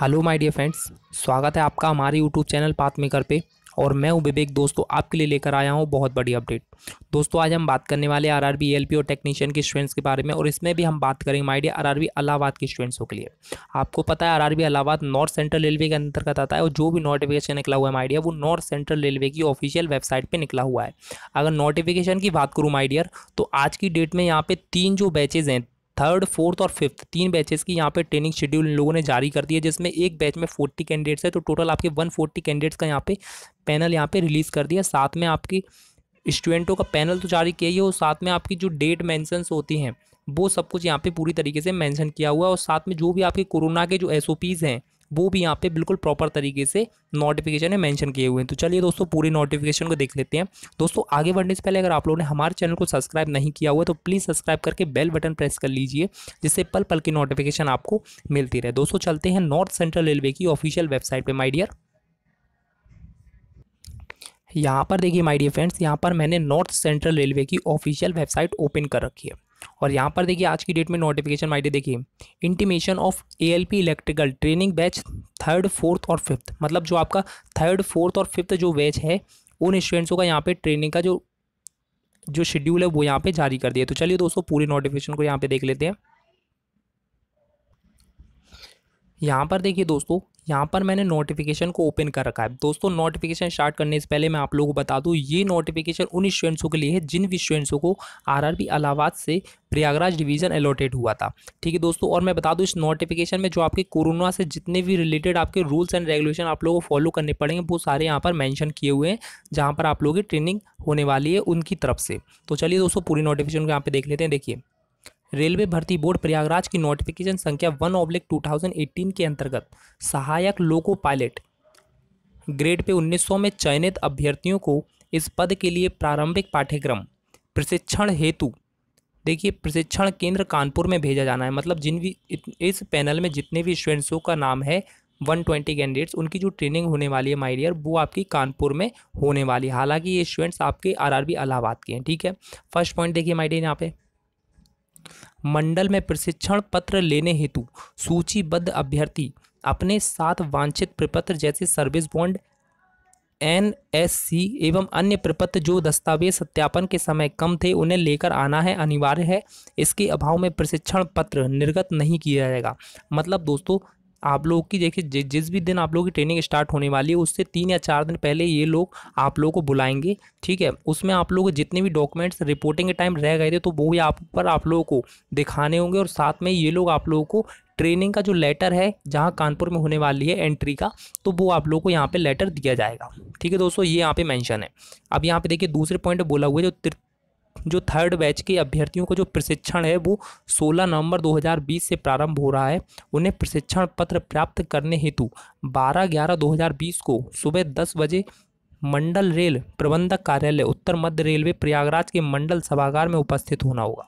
hello my dear friends स्वागत है आपका हमारे यूट्यूब चैनल पाथमेकर पे और मैं हूं विवेक दोस्तों आपके लिए लेकर आया हूँ बहुत बड़ी अपडेट दोस्तों आज हम बात करने वाले आरआरबी एलपी और टेक्नीशियन के स्टूडेंट्स के बारे में और इसमें भी हम बात करेंगे माइडिया आर इलाहाबाद के स्टूडेंट्सों के लिए आपको पता है R Allahabad north central railway के अंतर्गत आता है और जो भी नोटिफिकेशन निकला हुआ है माइडिया वो नॉर्थ सेंट्रल रेलवे की ऑफिशियल वेबसाइट पर निकला हुआ है अगर नोटिफिकेशन की बात करूँ माइडियर तो आज की डेट में यहाँ पर तीन जो बैचेज़ हैं थर्ड फोर्थ और फिफ्थ तीन बैचेस की यहाँ पे ट्रेनिंग शेड्यूल इन लोगों ने जारी कर दी है जिसमें एक बैच में फोर्टी कैंडिडेट्स है तो टोटल आपके वन फोर्टी कैंडिडेट्स का यहाँ पे पैनल यहाँ पे रिलीज़ कर दिया साथ में आपकी स्टूडेंटों का पैनल तो जारी किया ही है और साथ में आपकी जो डेट मैंसन्स होती हैं वो सब कुछ यहाँ पर पूरी तरीके से मैंसन किया हुआ है और साथ में जो भी आपके कोरोना के जो एस हैं वो भी यहाँ पे बिल्कुल प्रॉपर तरीके से नोटिफिकेशन में मेंशन किए हुए हैं तो चलिए दोस्तों पूरी नोटिफिकेशन को देख लेते हैं दोस्तों आगे बढ़ने से पहले अगर आप लोगों ने हमारे चैनल को सब्सक्राइब नहीं किया हुआ तो प्लीज़ सब्सक्राइब करके बेल बटन प्रेस कर लीजिए जिससे पल पल की नोटिफिकेशन आपको मिलती रहे दोस्तों चलते हैं नॉर्थ सेंट्रल रेलवे की ऑफिशियल वेबसाइट पर माइडियर यहाँ पर देखिए माइडियर डियर फ्रेंड्स यहाँ पर मैंने नॉर्थ सेंट्रल रेलवे की ऑफिशियल वेबसाइट ओपन कर रखी है और यहाँ पर देखिए आज की डेट में नोटिफिकेशन माइडी देखिए intimation of ALP electrical training batch third fourth और फिफ्थ मतलब जो आपका थर्ड फोर्थ और फिफ्थ जो बैच है उन स्टूडेंट्सों का यहाँ पे ट्रेनिंग का जो जो शेड्यूल है वो यहाँ पे जारी कर दिया तो चलिए दोस्तों पूरी नोटिफिकेशन को यहाँ पे देख लेते हैं यहाँ पर देखिए दोस्तों यहाँ पर मैंने नोटिफिकेशन को ओपन कर रखा है दोस्तों नोटिफिकेशन स्टार्ट करने से पहले मैं आप लोगों को बता दूँ ये नोटिफिकेशन उन स्टूडेंट्सों के लिए है जिन भी स्टूडेंट्सों को आरआरबी इलाहाबाद से प्रयागराज डिवीज़न अलॉटेड हुआ था ठीक है दोस्तों और मैं बता दूँ इस नोटिफिकेशन में जो आपके कोरोना से जितने भी रिलेटेड आपके रूल्स एंड रेगुलेशन आप लोगों को फॉलो करने पड़ेंगे वो सारे यहाँ पर मैंशन किए हुए हैं जहाँ पर आप लोगों की ट्रेनिंग होने वाली है उनकी तरफ से तो चलिए दोस्तों पूरी नोटिफिकेशन को यहाँ पर देख लेते हैं देखिए रेलवे भर्ती बोर्ड प्रयागराज की नोटिफिकेशन संख्या वन ऑब्लिक टू के अंतर्गत सहायक लोको पायलट ग्रेड पे 1900 में चयनित अभ्यर्थियों को इस पद के लिए प्रारंभिक पाठ्यक्रम प्रशिक्षण हेतु देखिए प्रशिक्षण केंद्र कानपुर में भेजा जाना है मतलब जिन भी इस पैनल में जितने भी स्टूडेंट्सों का नाम है 120 कैंडिडेट्स उनकी जो ट्रेनिंग होने वाली है माइडियर वो आपकी कानपुर में होने वाली है हालांकि ये स्टूडेंट्स आपके आरआरबी इलाहाबाद के हैं ठीक है फर्स्ट पॉइंट देखिए माइडियर यहाँ पे मंडल में प्रशिक्षण पत्र लेने हेतु सूचीबद्ध अभ्यर्थी अपने साथ वांछित प्रपत्र जैसे service bond N S C एवं अन्य प्रपत्र जो दस्तावेज सत्यापन के समय कम थे उन्हें लेकर आना है अनिवार्य है इसके अभाव में प्रशिक्षण पत्र निर्गत नहीं किया जाएगा मतलब दोस्तों आप लोग की देखिए जिस भी दिन आप लोग की ट्रेनिंग स्टार्ट होने वाली है उससे तीन या चार दिन पहले ये लोग आप लोगों को बुलाएंगे ठीक है उसमें आप लोग जितने भी डॉक्यूमेंट्स रिपोर्टिंग के टाइम रह गए थे तो वो भी आप पर आप लोगों को दिखाने होंगे और साथ में ये लोग आप लोगों को ट्रेनिंग का जो लेटर है जहाँ कानपुर में होने वाली है एंट्री का तो वो आप लोगों को यहाँ पे लेटर दिया जाएगा ठीक है दोस्तों ये यहाँ पे मेंशन है अब यहाँ पे देखिए दूसरे पॉइंट बोला हुआ है जो जो थर्ड बैच के अभ्यर्थियों को जो प्रशिक्षण है वो 16 नवंबर 2020 से प्रारंभ हो रहा है उन्हें प्रशिक्षण पत्र प्राप्त करने हेतु 12 ग्यारह 2020 को सुबह दस बजे मंडल रेल प्रबंधक कार्यालय उत्तर मध्य रेलवे प्रयागराज के मंडल सभागार में उपस्थित होना होगा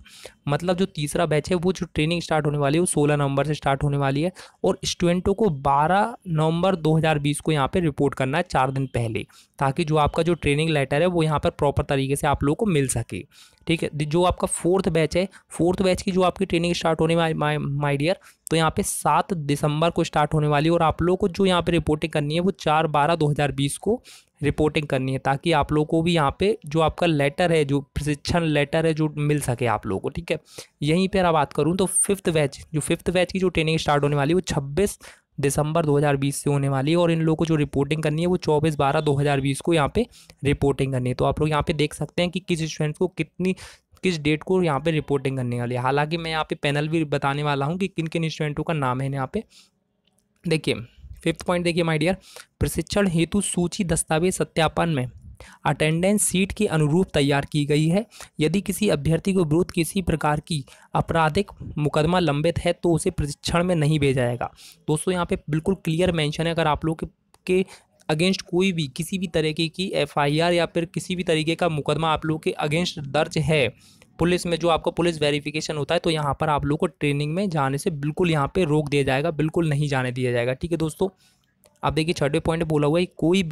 मतलब जो तीसरा बैच है वो जो ट्रेनिंग स्टार्ट होने वाली है वो सोलह नवंबर से स्टार्ट होने वाली है और स्टूडेंटों को बारह नवंबर 2020 को यहाँ पे रिपोर्ट करना है चार दिन पहले ताकि जो आपका जो ट्रेनिंग लेटर है वो यहाँ पर प्रॉपर तरीके से आप लोगों को मिल सके ठीक है जो आपका फोर्थ बैच है फोर्थ बैच की जो आपकी ट्रेनिंग स्टार्ट होने माई माई डियर तो यहाँ पे सात दिसंबर को स्टार्ट होने वाली है और आप लोगों को जो यहाँ पे रिपोर्टिंग करनी है वो चार बारह दो हज़ार बीस को रिपोर्टिंग करनी है ताकि आप लोगों को भी यहाँ पे जो आपका लेटर है जो प्रशिक्षण लेटर है जो मिल सके आप लोगों को ठीक है है यहीं पर बात करूँ तो फिफ्थ बैच जो फिफ्थ बैच की जो ट्रेनिंग स्टार्ट होने वाली है वो छब्बीस दिसंबर 2020 से होने वाली है और इन लोगों को जो रिपोर्टिंग करनी है वो 24 बारह 2020 को यहाँ पे रिपोर्टिंग करनी है तो आप लोग यहाँ पे देख सकते हैं कि किस स्टूडेंट्स को कितनी किस डेट को यहाँ पे रिपोर्टिंग करने वाली है हालांकि मैं यहाँ पे पैनल भी बताने वाला हूँ कि किन किन स्टूडेंटों का नाम है यहाँ पे देखिए फिफ्थ पॉइंट देखिए माय डियर प्रशिक्षण हेतु सूची दस्तावेज सत्यापन में अटेंडेंस सीट के अनुरूप तैयार की गई है यदि किसी अभ्यर्थी को विरुद्ध किसी प्रकार की आपराधिक मुकदमा लंबित है तो उसे प्रशिक्षण में नहीं भेजा जाएगा दोस्तों यहाँ पे बिल्कुल क्लियर मेंशन है अगर आप लोग के अगेंस्ट कोई भी किसी भी तरीके की एफआईआर या फिर किसी भी तरीके का मुकदमा आप लोग के अगेंस्ट दर्ज है पुलिस में जो आपका पुलिस वेरिफिकेशन होता है तो यहाँ पर आप लोग को ट्रेनिंग में जाने से बिल्कुल यहाँ पर रोक दिया जाएगा बिल्कुल नहीं जाने दिया जाएगा ठीक है दोस्तों आप देखिए छठे पॉइंट बोला हुआ है कोई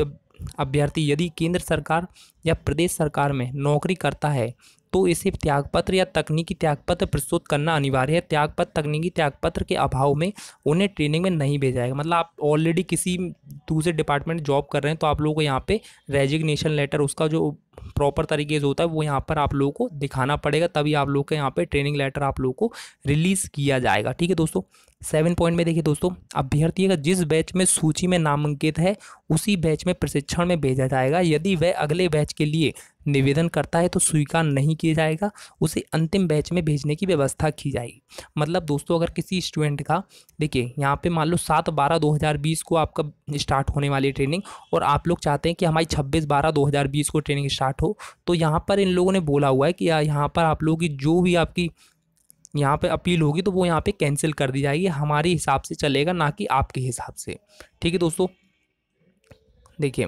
अभ्यर्थी यदि केंद्र सरकार या प्रदेश सरकार में नौकरी करता है तो इसे त्यागपत्र या तकनीकी त्यागपत्र प्रस्तुत करना अनिवार्य है त्यागपत्र तकनीकी त्यागपत्र के अभाव में उन्हें ट्रेनिंग में नहीं भेजा जाएगा मतलब आप ऑलरेडी किसी दूसरे डिपार्टमेंट जॉब कर रहे हैं तो आप लोगों को यहाँ पे रेजिग्नेशन लेटर उसका जो प्रॉपर तरीके से होता है वो यहाँ पर आप लोगों को दिखाना पड़ेगा तभी आप लोग के यहाँ पे ट्रेनिंग लेटर आप लोगों को रिलीज़ किया जाएगा ठीक है दोस्तों सेवन पॉइंट में देखिए दोस्तों अभ्यर्थी का जिस बैच में सूची में नामांकित है उसी बैच में प्रशिक्षण में भेजा जाएगा यदि वह अगले बैच के लिए निवेदन करता है तो स्वीकार नहीं किया जाएगा उसे अंतिम बैच में भेजने की व्यवस्था की जाएगी मतलब दोस्तों अगर किसी स्टूडेंट का देखिए यहाँ पे मान लो सात बारह दो हज़ार बीस को आपका स्टार्ट स्टार्ट होने वाली ट्रेनिंग और आप लोग चाहते हैं कि हमारी छब्बीस बारह दो हज़ार बीस को ट्रेनिंग स्टार्ट हो तो यहाँ पर इन लोगों ने बोला हुआ है कि यहाँ पर आप लोगों की जो भी आपकी यहाँ पे अपील होगी तो वो यहाँ पे कैंसिल कर दी जाएगी हमारे हिसाब से चलेगा ना कि आपके हिसाब से ठीक है दोस्तों देखिए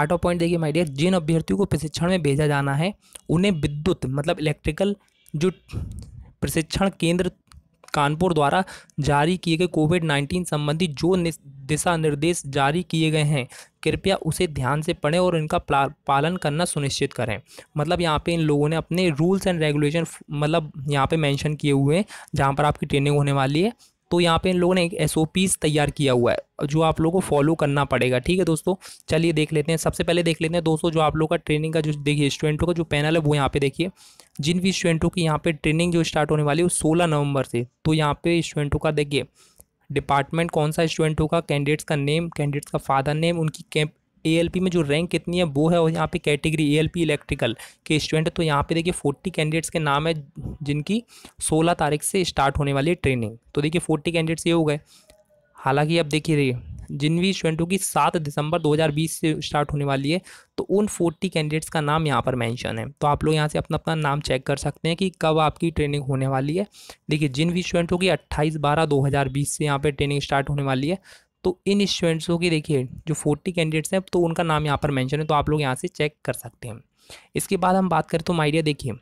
आठ पॉइंट देखिए माय डियर जिन अभ्यर्थियों को प्रशिक्षण में भेजा जाना है उन्हें विद्युत मतलब इलेक्ट्रिकल जो प्रशिक्षण केंद्र कानपुर द्वारा जारी किए गए कोविड नाइन्टीन संबंधी जो दिशा निर्देश जारी किए गए हैं कृपया उसे ध्यान से पढ़ें और इनका पालन करना सुनिश्चित करें मतलब यहाँ पे इन लोगों ने अपने रूल्स एंड रेगुलेशन मतलब यहाँ पे मेंशन किए हुए हैं जहाँ पर आपकी ट्रेनिंग होने वाली है तो यहाँ पे इन लोगों ने एक एस तैयार किया हुआ है जो आप लोगों को फॉलो करना पड़ेगा ठीक है दोस्तों चलिए देख लेते हैं सबसे पहले देख लेते हैं दोस्तों जो आप लोग का ट्रेनिंग का जो देखिए स्टूडेंटों का जो पैनल है वो यहाँ पे देखिए जिन भी स्टूडेंटों की यहाँ पे ट्रेनिंग जो स्टार्ट होने वाली है वो सोलह नवंबर से तो यहाँ पे स्टूडेंटों का देखिए डिपार्टमेंट कौन सा स्टूडेंट होगा कैंडिडेट्स का नेम कैंडिडेट्स का फादर नेम उनकी कैंप एएलपी में जो रैंक कितनी है वो है और यहाँ पे कैटेगरी एएलपी इलेक्ट्रिकल के स्टूडेंट तो यहाँ पे देखिए फोर्टी कैंडिडेट्स के नाम है जिनकी सोलह तारीख से स्टार्ट होने वाली है ट्रेनिंग तो देखिए फोर्टी कैंडिडेट्स ये हो गए हालांकि अब देखिए रहिए जिन भी स्टूडेंटों की सात दिसंबर 2020 से स्टार्ट होने वाली है तो उन 40 कैंडिडेट्स का नाम यहाँ पर मेंशन है तो आप लोग यहाँ से अपना अपना नाम चेक कर सकते हैं कि कब आपकी ट्रेनिंग होने वाली है देखिए जिन भी स्टूडेंटों की 28 बारह 2020 से यहाँ पर ट्रेनिंग स्टार्ट होने वाली है तो इन स्टूडेंट्सों की देखिए जो फोर्टी कैंडिडेट्स हैं तो उनका नाम यहाँ पर मैंशन है तो आप लोग यहाँ से चेक कर सकते हैं इसके बाद हम बात करें तो माइडिया देखिए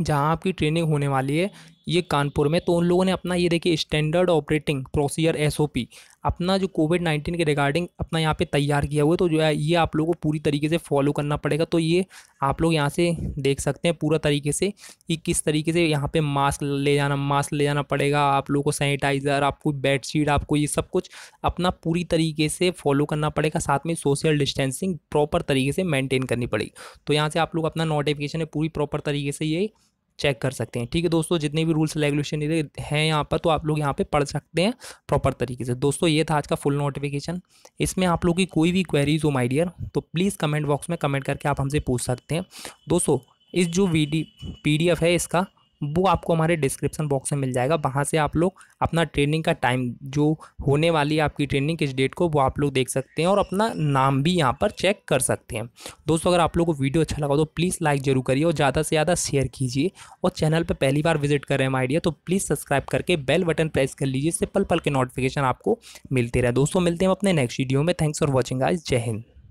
जहाँ आपकी ट्रेनिंग होने वाली है ये कानपुर में तो उन लोगों ने अपना ये देखिए स्टैंडर्ड ऑपरेटिंग प्रोसीजर एसओपी अपना जो कोविड नाइन्टीन के रिगार्डिंग अपना यहाँ पे तैयार किया हुआ है तो जो है ये आप लोगों को पूरी तरीके से फॉलो करना पड़ेगा तो ये आप लोग यहाँ से देख सकते हैं पूरा तरीके से कि किस तरीके से यहाँ पे मास्क ले जाना मास्क ले जाना पड़ेगा आप लोगों को सैनिटाइज़र आपको बेडशीट आपको ये सब कुछ अपना पूरी तरीके से फॉलो करना पड़ेगा साथ में सोशल डिस्टेंसिंग प्रॉपर तरीके से मेनटेन करनी पड़ेगी तो यहाँ से आप लोग अपना नोटिफिकेशन है पूरी प्रॉपर तरीके से ये चेक कर सकते हैं ठीक है दोस्तों जितने भी रूल्स रेगुलेशन हैं यहाँ पर तो आप लोग यहाँ पर पढ़ सकते हैं प्रॉपर तरीके से दोस्तों ये था आज का फुल नोटिफिकेशन इसमें आप लोग की कोई भी क्वेरीज हो माई डियर तो प्लीज़ कमेंट बॉक्स में कमेंट करके आप हमसे पूछ सकते हैं दोस्तों इस जो वी पी है इसका वो आपको हमारे डिस्क्रिप्शन बॉक्स में मिल जाएगा वहाँ से आप लोग अपना ट्रेनिंग का टाइम जो होने वाली है आपकी ट्रेनिंग किस डेट को वो आप लोग देख सकते हैं और अपना नाम भी यहाँ पर चेक कर सकते हैं दोस्तों अगर आप लोग को वीडियो अच्छा लगा तो प्लीज़ लाइक जरूर करिए और ज़्यादा से ज़्यादा शेयर कीजिए और चैनल पर पहली बार विजिट कर रहे हैं आइडिया तो प्लीज़ सब्सक्राइब करके बेल बटन प्रेस कर लीजिए इससे पल पल के नोटिफिकेशन आपको मिलते रहे दोस्तों मिलते हैं अपने नेक्स्ट वीडियो में थैंक्स फॉर वॉचिंग आज जय हिंद